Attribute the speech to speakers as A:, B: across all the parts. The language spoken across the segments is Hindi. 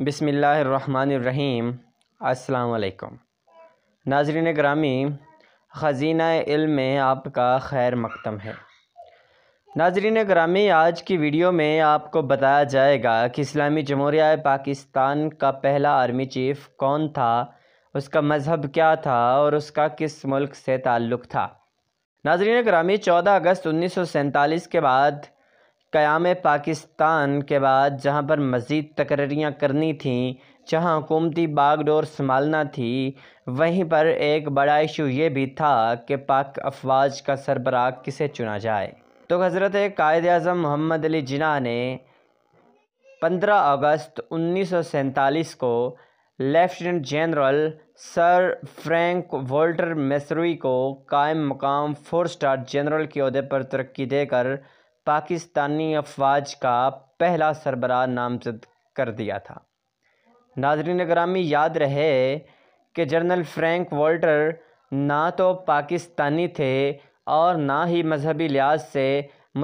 A: बसमीम् अल्लाम नाजरन ग्रामी ख़जीना इल में आपका खैर मकदम है नाजरन ग्रामी आज की वीडियो में आपको बताया जाएगा कि इस्लामी जमहूरिया पाकिस्तान का पहला आर्मी चीफ़ कौन था उसका मज़हब क्या था और उसका किस मुल्क से ताल्लुक़ था नाजरीन ग्रामी चौदह अगस्त उन्नीस के बाद क़्याम पाकिस्तान के बाद जहाँ पर मज़ीद तकरियाँ करनी थी जहाँ हुकूमती बागडोर संभालना थी वहीं पर एक बड़ा इशू ये भी था कि पाक अफवाज का सरबराह किसे चुना जाए तो हज़रत कायद अज़म मोहम्मद अली जिना ने 15 अगस्त उन्नीस को lieutenant general sir Frank Walter Messervy को कायम मकाम फोर स्टार जनरल के अहदे पर तरक्की देकर पाकिस्तानी अफवाज का पहला सरबरा नामजद कर दिया था नाजरीन ग्रामी याद रहे कि जनरल फ्रैंक वॉल्टर ना तो पाकिस्तानी थे और ना ही मजहबी लिहाज से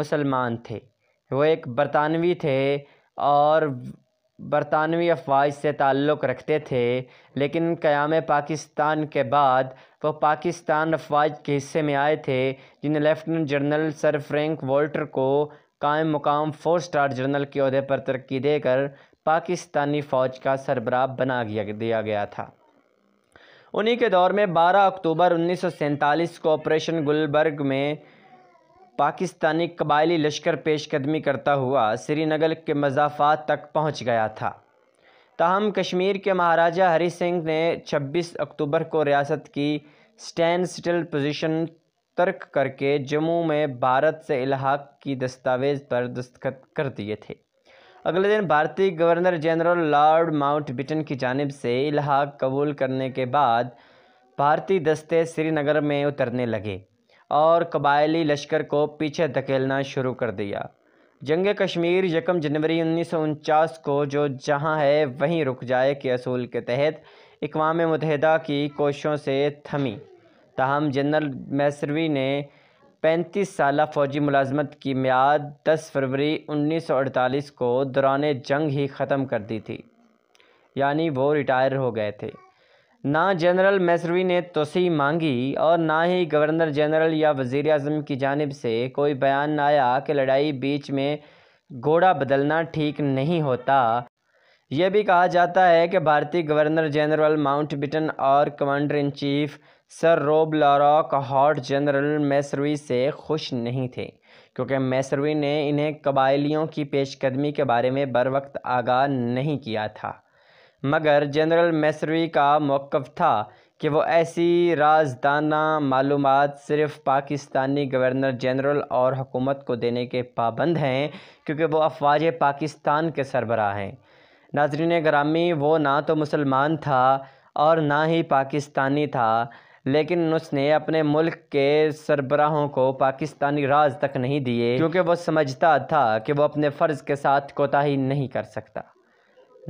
A: मुसलमान थे वो एक बरतानवी थे और बरतानवी अफवाज से ताल्लुक़ रखते थे लेकिन क्याम पाकिस्तान के बाद वह पाकिस्तान अफवाज के हिस्से में आए थे जिन्हें lieutenant general sir Frank Walter को कायम मुकाम फ़ोर स्टार जनरल के अहदे पर तरक्की देकर पाकिस्तानी फ़ौज का सरबराह बना दिया गया था उन्हीं के दौर में 12 अक्टूबर उन्नीस को ऑपरेशन गुलबर्ग में पाकिस्तानी कबायली लश्कर पेशकदमी करता हुआ श्रीनगर के मजाफात तक पहुंच गया था ताहम कश्मीर के महाराजा हरी सिंह ने 26 अक्टूबर को रियासत की स्टैंड स्टिल पोजीशन तर्क करके जम्मू में भारत से इलाहाक की दस्तावेज़ पर दस्तखत कर दिए थे अगले दिन भारतीय governor general lord Mountbatten की जानब से इलाहाक कबूल करने के बाद भारतीय दस्ते श्रीनगर में उतरने लगे और कबायली लश्कर को पीछे धकेलना शुरू कर दिया जंग कश्मीर यकम जनवरी उन्नीस को जो जहां है वहीं रुक जाए के असूल के तहत इकवाम मुतहदा की कोशिशों से थमी ताहम जनरल मैसरवी ने पैंतीस साल फ़ौजी मुलाजमत की म्याद 10 फरवरी 1948 को दौरान जंग ही ख़त्म कर दी थी यानी वो रिटायर हो गए थे ना जनरल मैसरवी ने तोसी मांगी और ना ही गवर्नर जनरल या वज़ी अजम की जानब से कोई बयान आया कि लड़ाई बीच में घोड़ा बदलना ठीक नहीं होता यह भी कहा जाता है कि भारतीय गवर्नर जनरल माउंटबेटन और commander in chief sir Rob लॉरॉक hot general मैसरवी से खुश नहीं थे क्योंकि मैसरवी ने इन्हें कबायलियों की पेशकदमी के बारे में बर वक्त आगाह नहीं किया था मगर जनरल मैसरी का मौक़ था कि वो ऐसी राज़दाना मालूम सिर्फ़ पाकिस्तानी गवर्नर जनरल और हुकूमत को देने के पाबंद हैं क्योंकि वह अफवाज पाकिस्तान के सरबराह हैं नाजरीन ग्रामी वो ना तो मुसलमान था और ना ही पाकिस्तानी था लेकिन उसने अपने मुल्क के सरबराहों को पाकिस्तानी राज तक नहीं दिए क्योंकि वो समझता था कि वो अपने फ़र्ज़ के साथ कोताही नहीं कर सकता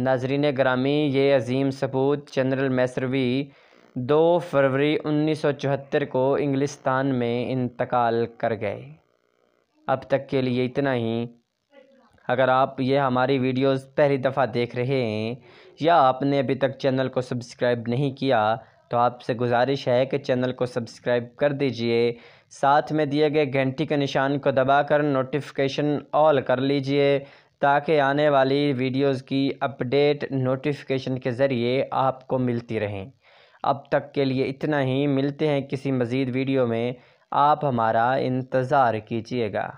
A: नाजरीन ग्रामी ये अजीम सपूत जनरल मैसरवी दो फरवरी उन्नीस सौ चौहत्तर को इंग्लिस्तान में इंतकाल कर गए अब तक के लिए इतना ही अगर आप ये हमारी वीडियोस पहली दफ़ा देख रहे हैं या आपने अभी तक चैनल को सब्सक्राइब नहीं किया तो आपसे गुजारिश है कि चैनल को सब्सक्राइब कर दीजिए साथ में दिए गए घंटी के निशान को दबाकर नोटिफिकेशन ऑल कर लीजिए ताकि आने वाली वीडियोस की अपडेट नोटिफिकेशन के ज़रिए आपको मिलती रहें अब तक के लिए इतना ही मिलते हैं किसी मज़ीद वीडियो में आप हमारा इंतज़ार कीजिएगा